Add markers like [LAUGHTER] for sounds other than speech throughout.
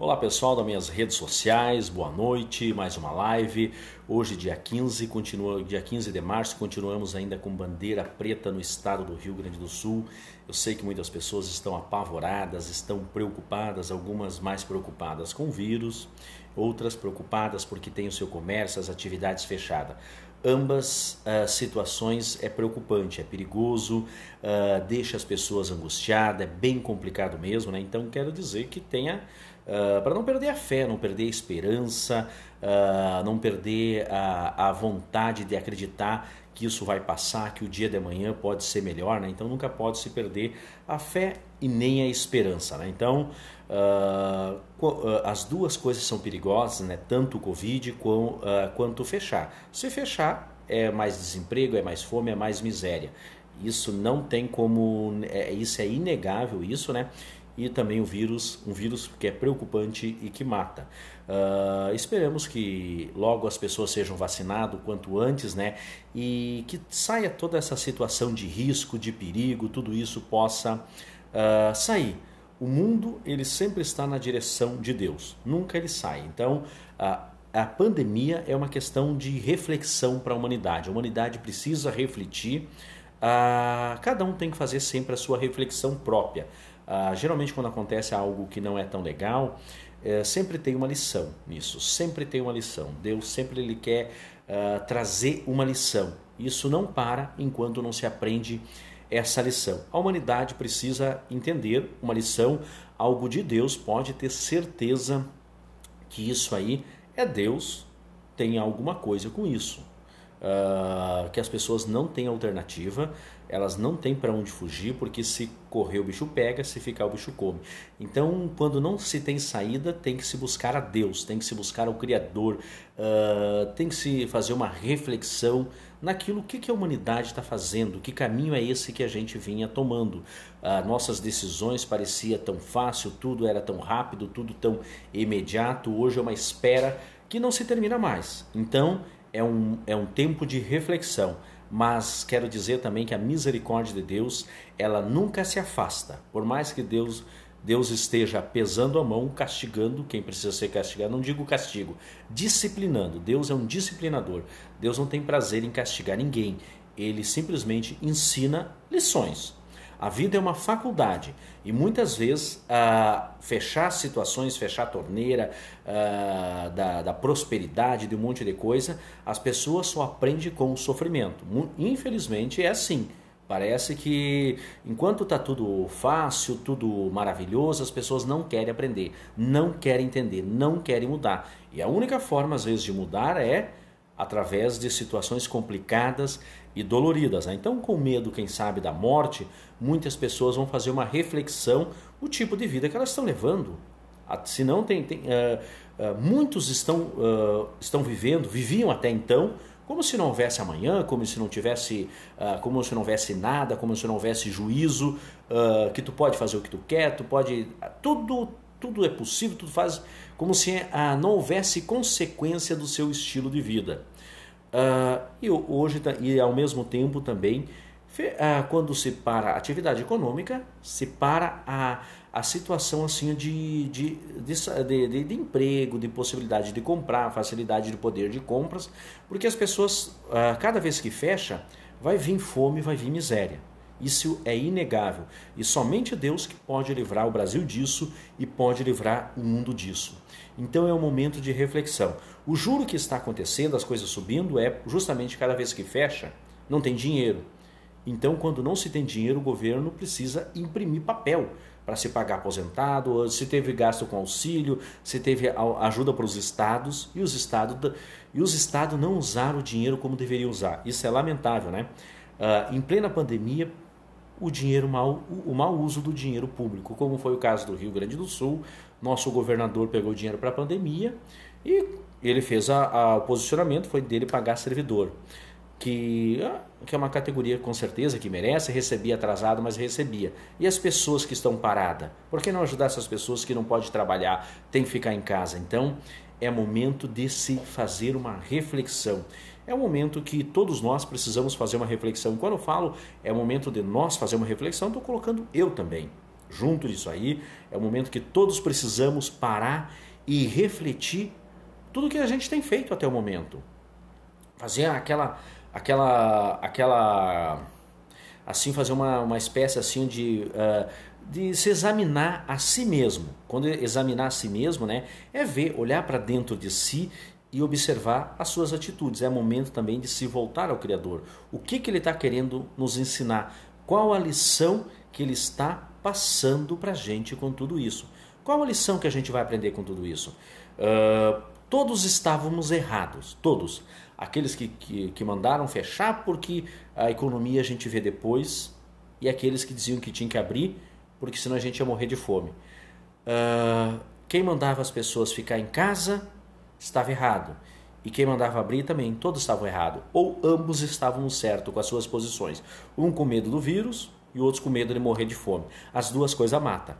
Olá pessoal das minhas redes sociais, boa noite, mais uma live. Hoje, dia 15, continua, dia 15 de março, continuamos ainda com bandeira preta no estado do Rio Grande do Sul. Eu sei que muitas pessoas estão apavoradas, estão preocupadas, algumas mais preocupadas com o vírus, outras preocupadas porque tem o seu comércio, as atividades fechadas ambas eh, situações é preocupante, é perigoso, uh, deixa as pessoas angustiadas, é bem complicado mesmo, né? Então quero dizer que tenha uh, eh, para não perder a fé, não perder a esperança, não perder a, a vontade de acreditar que isso vai passar, que o dia de amanhã pode ser melhor, né? Então nunca pode se perder a fé e nem a esperança, né? Então Uh, as duas coisas são perigosas, né? tanto o Covid com, uh, ah, quanto fechar. Se fechar, é mais desemprego, é mais fome, é mais miséria. Isso não tem como. É, é isso é inegável, isso, né? E também o vírus, um vírus que é preocupante e que mata. Uh, esperamos que logo as pessoas sejam vacinadas quanto antes, né? E que saia toda essa situação de risco, de perigo, tudo isso possa sair o mundo ele sempre está na direção de Deus, nunca ele sai. Então, a, a pandemia é uma questão de reflexão para a humanidade. A humanidade precisa refletir. Ah, cada um tem que fazer sempre a sua reflexão própria. Ah, geralmente, quando acontece algo que não é tão legal, é, sempre tem uma lição nisso. Sempre tem uma lição. Deus sempre ele quer ah, trazer uma lição. Isso não para enquanto não se aprende essa lição. A humanidade precisa entender uma lição, algo de Deus, pode ter certeza que isso aí é Deus, tem alguma coisa com isso. Uh, que as pessoas não têm alternativa, elas não têm para onde fugir, porque se correr o bicho pega, se ficar o bicho come. Então, quando não se tem saída, tem que se buscar a Deus, tem que se buscar ao Criador, uh, tem que se fazer uma reflexão naquilo que, que a humanidade está fazendo, que caminho é esse que a gente vinha tomando. Uh, nossas decisões parecia tão fácil, tudo era tão rápido, tudo tão imediato, hoje é uma espera que não se termina mais. Então, é um, é um tempo de reflexão mas quero dizer também que a misericórdia de Deus, ela nunca se afasta. Por mais que Deus Deus esteja pesando a mão, castigando quem precisa ser castigado. Não digo castigo, disciplinando. Deus é um disciplinador. Deus não tem prazer em castigar ninguém. Ele simplesmente ensina lições. A vida é uma faculdade e muitas vezes ah, fechar situações, fechar a torneira ah, da, da, prosperidade, de um monte de coisa, as pessoas só aprendem com o sofrimento. Infelizmente é assim. Parece que enquanto está tudo fácil, tudo maravilhoso, as pessoas não querem aprender, não querem entender, não querem mudar. E a única forma, às vezes, de mudar é através de situações complicadas e doloridas. Né? Então, com medo, quem sabe, da morte, muitas pessoas vão fazer uma reflexão o tipo de vida que elas estão levando. Ah, se não, tem, tem uh, uh, muitos estão, uh, estão vivendo, viviam até então, como se não houvesse amanhã, como se não tivesse, ah, como se não houvesse nada, como se não houvesse juízo, ah, que tu pode fazer o que tu quer, tu pode, tudo, tudo é possível, tudo faz, como se não houvesse consequência do seu estilo de vida. Uh, e hoje tá, e ao mesmo tempo também uh, quando se para a atividade econômica se para a, a situação assim de de, de, de, de emprego de possibilidade de comprar facilidade de poder de compras porque as pessoas uh, cada vez que fecha vai vir fome vai vir miséria isso é inegável. E somente Deus que pode livrar o Brasil disso e pode livrar o mundo disso. Então é um momento de reflexão. O juro que está acontecendo, as coisas subindo, é justamente cada vez que fecha, não tem dinheiro. Então, quando não se tem dinheiro, o governo precisa imprimir papel para se pagar aposentado, se teve gasto com auxílio, se teve ajuda para os estados e os estados e os estados não usaram o dinheiro como deveriam usar. Isso é lamentável, né? Uh, em plena pandemia, o dinheiro mal, o mau uso do dinheiro público, como foi o caso do Rio Grande do Sul. Nosso governador pegou dinheiro para a pandemia e ele fez a, a, o posicionamento foi dele pagar servidor, que, ah, que é uma categoria com certeza que merece, recebia atrasado, mas recebia. E as pessoas que estão paradas? Por que não ajudar essas pessoas que não podem trabalhar, tem que ficar em casa? Então, é momento de se fazer uma reflexão. É um momento que todos nós precisamos fazer uma reflexão. Quando eu falo é momento de nós fazer uma reflexão, estou colocando eu também. Junto disso aí, é um momento que todos precisamos parar e refletir tudo que a gente tem feito até o momento. Fazer aquela aquela aquela assim fazer uma, uma espécie assim de uh, de se examinar a si mesmo. Quando examinar a si mesmo, né, é ver, olhar para dentro de si e observar as suas atitudes. É momento também de se voltar ao Criador. O que, que ele está querendo nos ensinar? Qual a lição que ele está passando para a gente com tudo isso? Qual a lição que a gente vai aprender com tudo isso? Uh, todos estávamos errados, todos. Aqueles que, que, que mandaram fechar porque a economia a gente vê depois, e aqueles que diziam que tinha que abrir porque senão a gente ia morrer de fome. Uh, quem mandava as pessoas ficar em casa estava errado. E quem mandava abrir também, todos estavam errados. Ou ambos estavam certo com as suas posições. Um com medo do vírus e outros com medo de morrer de fome. As duas coisas mata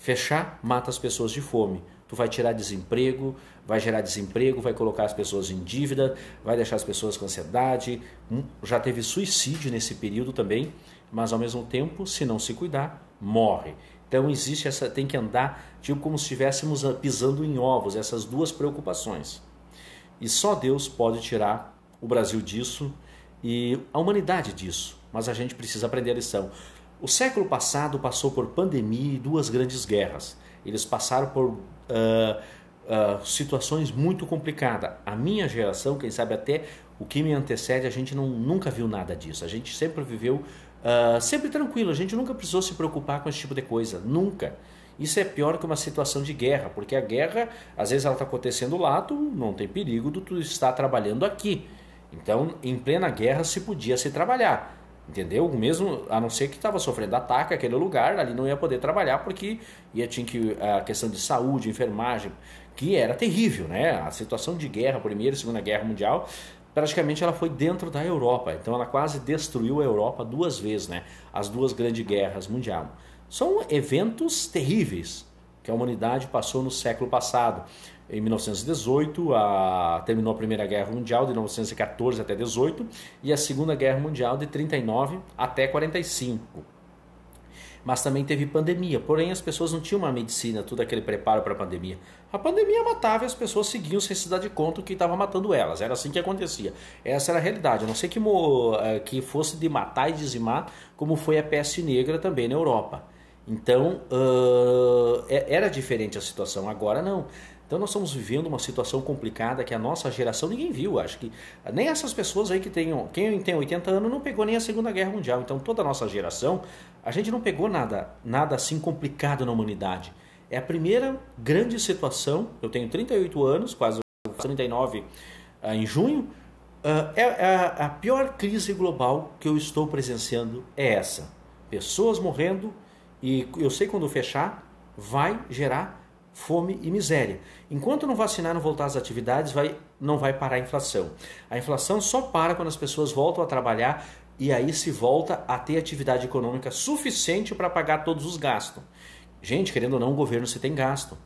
Fechar mata as pessoas de fome. Tu vai tirar desemprego, vai gerar desemprego, vai colocar as pessoas em dívida, vai deixar as pessoas com ansiedade. Hum, já teve suicídio nesse período também, mas ao mesmo tempo, se não se cuidar, morre. Então existe essa, tem que andar tipo como se estivéssemos ah, pisando em ovos, essas duas preocupações. E só Deus pode tirar o Brasil disso e a humanidade disso, mas a gente precisa aprender a lição. O século passado passou por pandemia e duas grandes guerras. Eles passaram por uh, uh, situações muito complicadas. A minha geração, quem sabe até o que me antecede, a gente não, nunca viu nada disso. A gente sempre viveu Uh, sempre tranquilo, a gente nunca precisou se preocupar com esse tipo de coisa, nunca. Isso é pior que uma situação de guerra, porque a guerra, às vezes, ela está acontecendo lá, tu não tem perigo, de tu está trabalhando aqui. Então, em plena guerra se podia se trabalhar, entendeu? Mesmo a não ser que estava sofrendo ataque aquele lugar, ali não ia poder trabalhar porque ia tinha que a questão de saúde, enfermagem, que era terrível, né? A situação de guerra, primeira e segunda guerra mundial, praticamente ela foi dentro da Europa. Então ela quase destruiu a Europa duas vezes, né? As duas grandes guerras mundiais. São eventos terríveis que a humanidade passou no século passado. Em 1918, a... terminou a Primeira Guerra Mundial de 1914 até 18 e a Segunda Guerra Mundial de 39 até 45 mas também teve pandemia. Porém, as pessoas não tinham uma medicina, tudo aquele preparo para a pandemia. A pandemia matava e as pessoas seguiam sem se dar de conta que estava matando elas. Era assim que acontecia. Essa era a realidade. A não sei que, eh, que fosse de matar e dizimar, como foi a peste negra também na Europa. Então, uh, era diferente a situação. Agora, não. Então nós estamos vivendo uma situação complicada que a nossa geração ninguém viu, acho que nem essas pessoas aí que têm, quem tem 80 anos não pegou nem a Segunda Guerra Mundial. Então toda a nossa geração a gente não pegou nada, nada assim complicado na humanidade. É a primeira grande situação. Eu tenho 38 anos, quase 39 ah, em junho. Ah, é é a pior crise global que eu estou presenciando é essa. Pessoas morrendo e eu sei quando fechar vai gerar fome e miséria. Enquanto não vacinar, não voltar às atividades, vai, não vai parar a inflação. A inflação só para quando as pessoas voltam a trabalhar e aí se volta a ter atividade econômica suficiente para pagar todos os gastos. Gente, querendo ou não, o governo você tem gasto.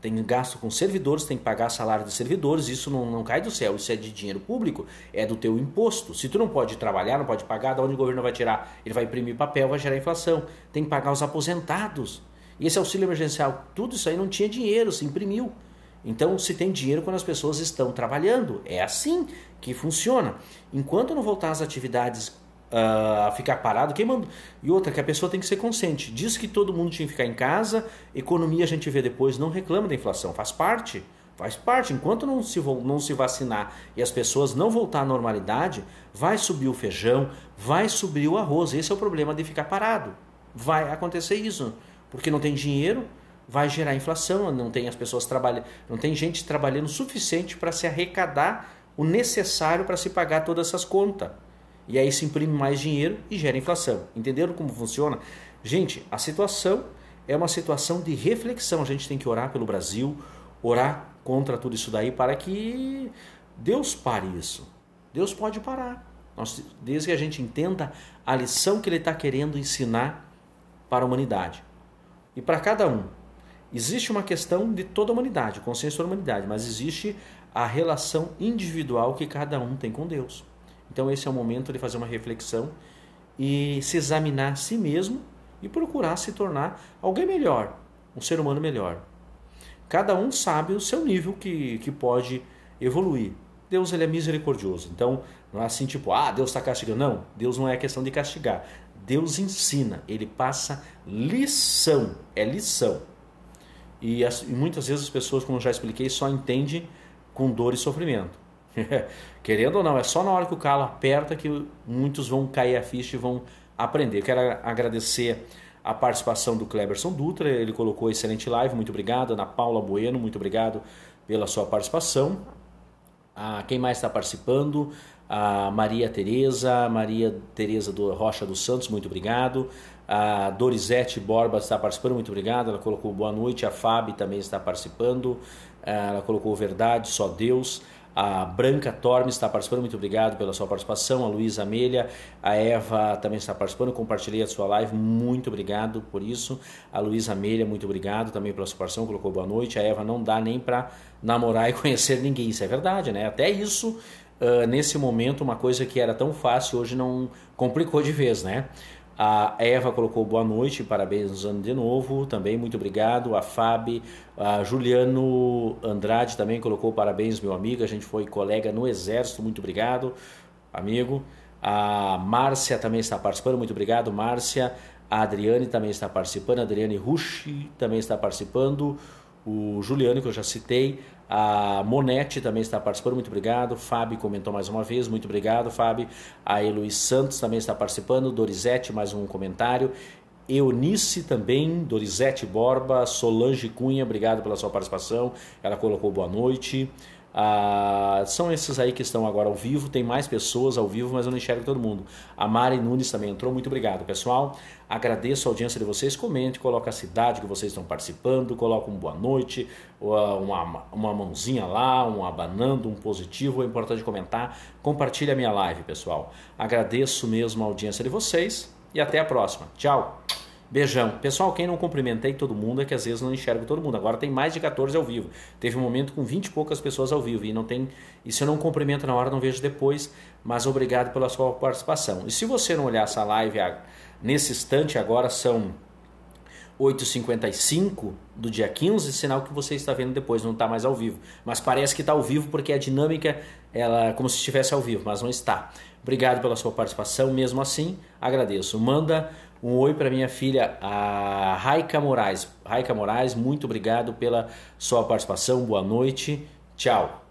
Tem gasto com servidores, tem que pagar salário de servidores, isso não, não cai do céu, isso é de dinheiro público, é do teu imposto. Se tu não pode trabalhar, não pode pagar, de onde o governo vai tirar? Ele vai imprimir papel, vai gerar inflação. Tem que pagar os aposentados. E esse auxílio emergencial, tudo isso aí não tinha dinheiro, se imprimiu. Então se tem dinheiro quando as pessoas estão trabalhando. É assim que funciona. Enquanto não voltar às atividades uh, ficar parado. Quem E outra, que a pessoa tem que ser consciente. Diz que todo mundo tinha que ficar em casa, economia a gente vê depois, não reclama da inflação, faz parte. Faz parte, enquanto não se, não se vacinar e as pessoas não voltar à normalidade, vai subir o feijão, vai subir o arroz. Esse é o problema de ficar parado. Vai acontecer isso, porque não tem dinheiro, vai gerar inflação, não tem as pessoas trabalhando, não tem gente trabalhando o suficiente para se arrecadar o necessário para se pagar todas essas contas. E aí se imprime mais dinheiro e gera inflação. Entenderam como funciona? Gente, a situação é uma situação de reflexão. A gente tem que orar pelo Brasil, orar contra tudo isso daí para que Deus pare isso. Deus pode parar. Nós, desde que a gente entenda a lição que Ele está querendo ensinar para a humanidade. E para cada um. Existe uma questão de toda a humanidade, consciência da humanidade, mas existe a relação individual que cada um tem com Deus. Então esse é o momento de fazer uma reflexão e se examinar a si mesmo e procurar se tornar alguém melhor, um ser humano melhor. Cada um sabe o seu nível que, que pode evoluir. Deus ele é misericordioso. Então, não é assim tipo, ah, Deus está castigando. Não, Deus não é questão de castigar. Deus ensina, ele passa lição, é lição. E, as, e muitas vezes as pessoas, como eu já expliquei, só entendem com dor e sofrimento. [LAUGHS] Querendo ou não, é só na hora que o calo aperta que muitos vão cair a ficha e vão aprender. Quero agradecer a participação do Cleberson Dutra, ele colocou excelente live, muito obrigado. Ana Paula Bueno, muito obrigado pela sua participação. Ah, quem mais está participando? A ah, Maria Tereza, Maria Tereza do Rocha dos Santos, muito obrigado. A ah, Dorisete Borba está participando, muito obrigado. Ela colocou boa noite. A Fábio também está participando. Ah, ela colocou verdade, só Deus. A Branca Torme está participando, muito obrigado pela sua participação. A Luísa Amelha, a Eva também está participando. Compartilhei a sua live, muito obrigado por isso. A Luísa Amelha, muito obrigado também pela sua participação, colocou boa noite. A Eva não dá nem para namorar e [LAUGHS] conhecer ninguém, isso é verdade, né? Até isso, uh, nesse momento, uma coisa que era tão fácil hoje não complicou de vez, né? A Eva colocou boa noite, parabéns anos de novo, também muito obrigado. A Fábio, a Juliano Andrade também colocou parabéns, meu amigo. A gente foi colega no Exército, muito obrigado, amigo. A Márcia também está participando, muito obrigado, Márcia. A Adriane também está participando, a Adriane Rushi também está participando o Juliano, que eu já citei, a Monete também está participando, muito obrigado. Fábio comentou mais uma vez, muito obrigado, Fábio. A Eloís Santos também está participando. Dorizete, mais um comentário. Eunice também, Dorizete Borba, Solange Cunha, obrigado pela sua participação. Ela colocou boa noite. Ah, são esses aí que estão agora ao vivo. Tem mais pessoas ao vivo, mas eu não enxergo todo mundo. A Mari Nunes também entrou. Muito obrigado, pessoal. Agradeço a audiência de vocês. Comente, coloca a cidade que vocês estão participando, coloca um boa noite, uma, ah, uma mãozinha lá, um abanando, um positivo. É importante comentar. Compartilhe a minha live, pessoal. Agradeço mesmo a audiência de vocês e até a próxima. Tchau! Beijão. Pessoal, quem não cumprimentei todo mundo é que às vezes não enxergo todo mundo. Agora tem mais de 14 ao vivo. Teve um momento com 20 e poucas pessoas ao vivo e não tem. E se eu não cumprimento na hora, não vejo depois. Mas obrigado pela sua participação. E se você não olhar essa live nesse instante, agora são 8h55 do dia 15, sinal que você está vendo depois, não está mais ao vivo. Mas parece que está ao vivo porque a dinâmica ela é como se estivesse ao vivo, mas não está. Obrigado pela sua participação, mesmo assim, agradeço. Manda um oi para minha filha, a Raika Moraes. Raika Moraes, muito obrigado pela sua participação. Boa noite. Tchau.